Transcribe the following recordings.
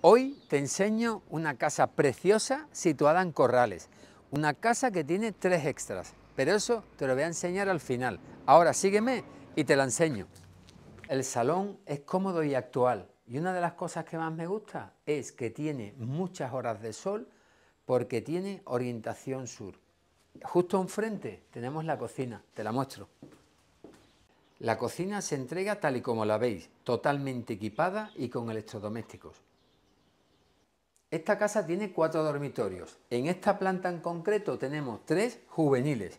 Hoy te enseño una casa preciosa situada en Corrales, una casa que tiene tres extras, pero eso te lo voy a enseñar al final. Ahora sígueme y te la enseño. El salón es cómodo y actual y una de las cosas que más me gusta es que tiene muchas horas de sol porque tiene orientación sur. Justo enfrente tenemos la cocina, te la muestro. La cocina se entrega tal y como la veis, totalmente equipada y con electrodomésticos. Esta casa tiene cuatro dormitorios. En esta planta en concreto tenemos tres juveniles.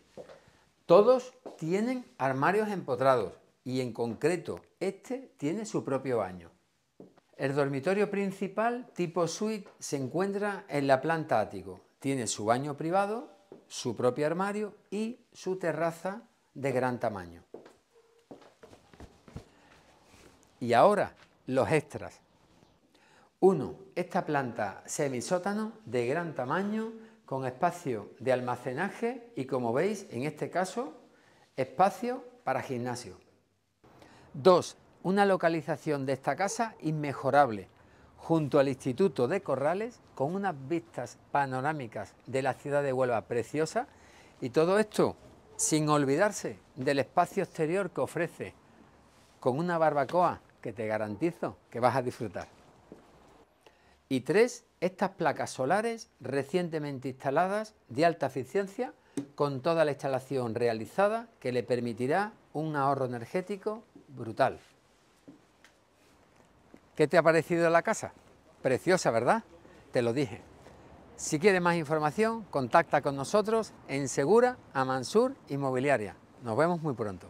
Todos tienen armarios empotrados y en concreto este tiene su propio baño. El dormitorio principal tipo suite se encuentra en la planta ático. Tiene su baño privado, su propio armario y su terraza de gran tamaño. Y ahora los extras. 1. Esta planta semisótano de gran tamaño con espacio de almacenaje y como veis en este caso espacio para gimnasio. ...dos, Una localización de esta casa inmejorable junto al Instituto de Corrales con unas vistas panorámicas de la ciudad de Huelva preciosa y todo esto sin olvidarse del espacio exterior que ofrece con una barbacoa que te garantizo que vas a disfrutar. Y tres, estas placas solares recientemente instaladas de alta eficiencia con toda la instalación realizada que le permitirá un ahorro energético brutal. ¿Qué te ha parecido la casa? Preciosa, ¿verdad? Te lo dije. Si quieres más información, contacta con nosotros en Segura Amansur Inmobiliaria. Nos vemos muy pronto.